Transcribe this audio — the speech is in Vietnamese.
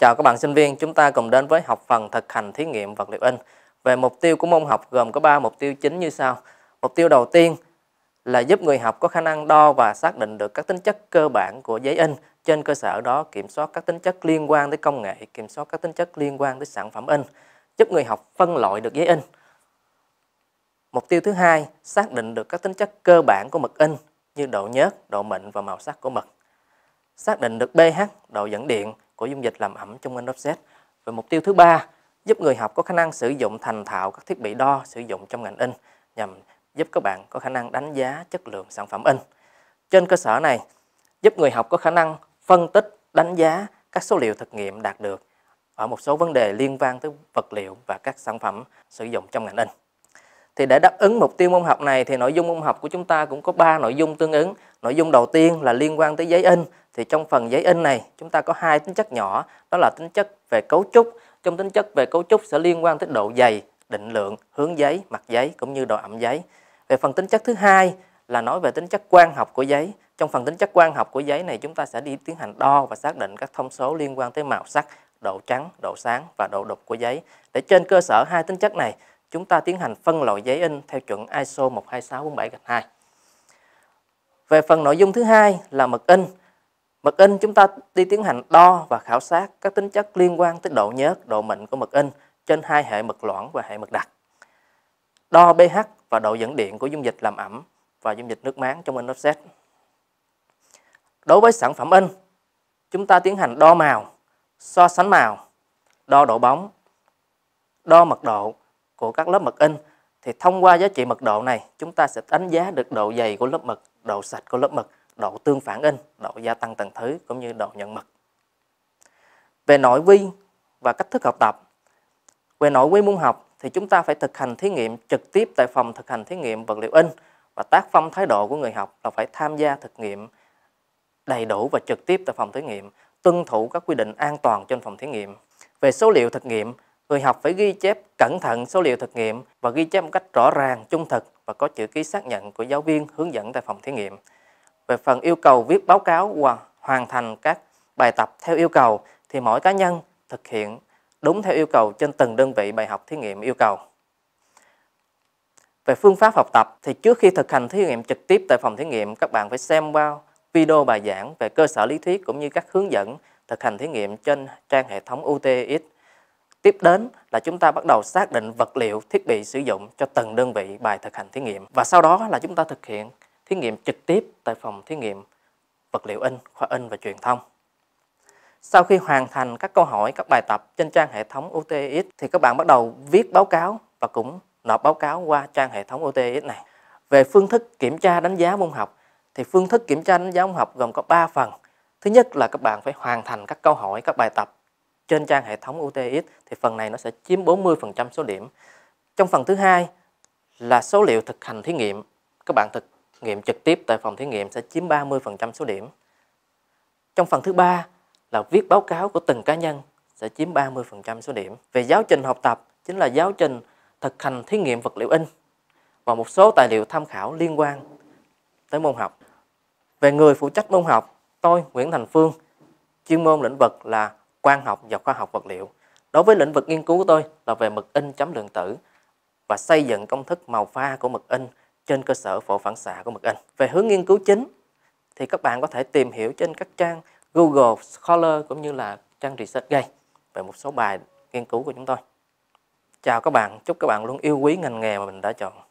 Chào các bạn sinh viên, chúng ta cùng đến với học phần thực hành thí nghiệm vật liệu in. Về mục tiêu của môn học gồm có 3 mục tiêu chính như sau. Mục tiêu đầu tiên là giúp người học có khả năng đo và xác định được các tính chất cơ bản của giấy in, trên cơ sở đó kiểm soát các tính chất liên quan tới công nghệ, kiểm soát các tính chất liên quan tới sản phẩm in, giúp người học phân loại được giấy in. Mục tiêu thứ hai, xác định được các tính chất cơ bản của mực in như độ nhớt, độ mịn và màu sắc của mực. Xác định được pH, độ dẫn điện, của dung dịch làm ẩm trong offset Và mục tiêu thứ ba, giúp người học có khả năng sử dụng thành thạo các thiết bị đo sử dụng trong ngành in nhằm giúp các bạn có khả năng đánh giá chất lượng sản phẩm in. Trên cơ sở này, giúp người học có khả năng phân tích, đánh giá các số liệu thực nghiệm đạt được ở một số vấn đề liên quan tới vật liệu và các sản phẩm sử dụng trong ngành in. Thì để đáp ứng mục tiêu môn học này thì nội dung môn học của chúng ta cũng có 3 nội dung tương ứng Nội dung đầu tiên là liên quan tới giấy in. Thì trong phần giấy in này chúng ta có hai tính chất nhỏ, đó là tính chất về cấu trúc. Trong tính chất về cấu trúc sẽ liên quan tới độ dày, định lượng, hướng giấy, mặt giấy cũng như độ ẩm giấy. Về phần tính chất thứ hai là nói về tính chất quang học của giấy. Trong phần tính chất quang học của giấy này chúng ta sẽ đi tiến hành đo và xác định các thông số liên quan tới màu sắc, độ trắng, độ sáng và độ đục của giấy. Để trên cơ sở hai tính chất này, chúng ta tiến hành phân loại giấy in theo chuẩn ISO 12647-2. Về phần nội dung thứ hai là mật in. Mật in chúng ta đi tiến hành đo và khảo sát các tính chất liên quan tới độ nhớt, độ mịn của mật in trên hai hệ mật loãng và hệ mật đặc. Đo pH và độ dẫn điện của dung dịch làm ẩm và dung dịch nước máng trong in offset. Đối với sản phẩm in, chúng ta tiến hành đo màu, so sánh màu, đo độ bóng, đo mật độ của các lớp mật in thì thông qua giá trị mật độ này chúng ta sẽ đánh giá được độ dày của lớp mật độ sạch của lớp mật, độ tương phản in, độ gia tăng tầng thứ cũng như độ nhận mật. Về nội vi và cách thức học tập. Về nội quy môn học thì chúng ta phải thực hành thí nghiệm trực tiếp tại phòng thực hành thí nghiệm vật liệu in và tác phong thái độ của người học là phải tham gia thực nghiệm đầy đủ và trực tiếp tại phòng thí nghiệm, tuân thủ các quy định an toàn trên phòng thí nghiệm. Về số liệu thực nghiệm Người học phải ghi chép cẩn thận số liệu thực nghiệm và ghi chép một cách rõ ràng, trung thực và có chữ ký xác nhận của giáo viên hướng dẫn tại phòng thí nghiệm. Về phần yêu cầu viết báo cáo và hoàn thành các bài tập theo yêu cầu thì mỗi cá nhân thực hiện đúng theo yêu cầu trên từng đơn vị bài học thí nghiệm yêu cầu. Về phương pháp học tập thì trước khi thực hành thí nghiệm trực tiếp tại phòng thí nghiệm các bạn phải xem vào video bài giảng về cơ sở lý thuyết cũng như các hướng dẫn thực hành thí nghiệm trên trang hệ thống UTX Tiếp đến là chúng ta bắt đầu xác định vật liệu, thiết bị sử dụng cho từng đơn vị bài thực hành thí nghiệm và sau đó là chúng ta thực hiện thí nghiệm trực tiếp tại phòng thí nghiệm vật liệu in, khoa in và truyền thông. Sau khi hoàn thành các câu hỏi, các bài tập trên trang hệ thống OTX thì các bạn bắt đầu viết báo cáo và cũng nộp báo cáo qua trang hệ thống OTX này. Về phương thức kiểm tra đánh giá môn học thì phương thức kiểm tra đánh giá môn học gồm có 3 phần. Thứ nhất là các bạn phải hoàn thành các câu hỏi, các bài tập trên trang hệ thống UTX thì phần này nó sẽ chiếm 40% số điểm. Trong phần thứ hai là số liệu thực hành thí nghiệm. Các bạn thực nghiệm trực tiếp tại phòng thí nghiệm sẽ chiếm 30% số điểm. Trong phần thứ ba là viết báo cáo của từng cá nhân sẽ chiếm 30% số điểm. Về giáo trình học tập chính là giáo trình thực hành thí nghiệm vật liệu in và một số tài liệu tham khảo liên quan tới môn học. Về người phụ trách môn học, tôi Nguyễn Thành Phương, chuyên môn lĩnh vực là quang học và khoa học vật liệu. Đối với lĩnh vực nghiên cứu của tôi là về mực in chấm lượng tử và xây dựng công thức màu pha của mực in trên cơ sở phổ phản xạ của mực in. Về hướng nghiên cứu chính thì các bạn có thể tìm hiểu trên các trang Google Scholar cũng như là trang ResearchGate về một số bài nghiên cứu của chúng tôi. Chào các bạn, chúc các bạn luôn yêu quý ngành nghề mà mình đã chọn.